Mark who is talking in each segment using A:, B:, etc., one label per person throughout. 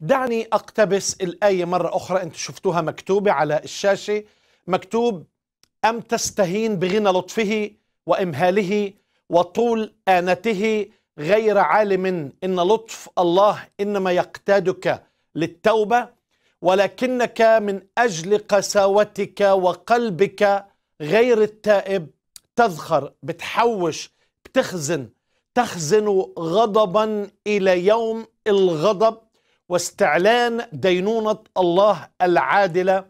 A: دعني أقتبس الآية مرة أخرى أنتم شفتوها مكتوبة على الشاشة مكتوب أم تستهين بغنى لطفه وإمهاله وطول آنته غير عالم إن لطف الله إنما يقتادك للتوبة ولكنك من أجل قساوتك وقلبك غير التائب تذخر بتحوش بتخزن تخزن غضبا إلى يوم الغضب واستعلان دينونة الله العادلة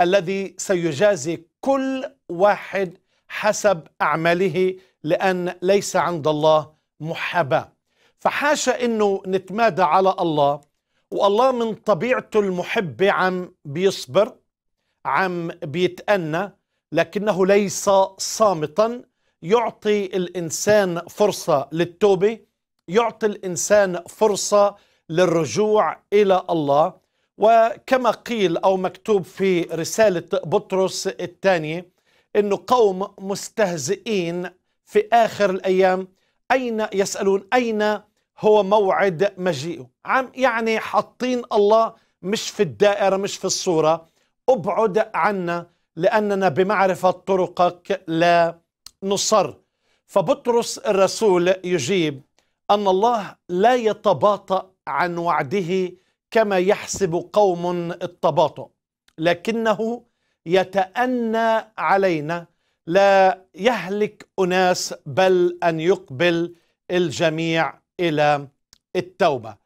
A: الذي سيجازي كل واحد حسب أعماله لأن ليس عند الله محاباة فحاشا إنه نتمادى على الله والله من طبيعته المحبة عم بيصبر عم بيتأنى لكنه ليس صامتا يعطي الإنسان فرصة للتوبة يعطي الإنسان فرصة للرجوع الى الله وكما قيل او مكتوب في رساله بطرس الثانيه انه قوم مستهزئين في اخر الايام اين يسالون اين هو موعد مجيئه عم يعني حاطين الله مش في الدائره مش في الصوره ابعد عنا لاننا بمعرفه طرقك لا نصر فبطرس الرسول يجيب أن الله لا يتباطأ عن وعده كما يحسب قوم التباطؤ لكنه يتأنى علينا لا يهلك أناس بل أن يقبل الجميع إلى التوبة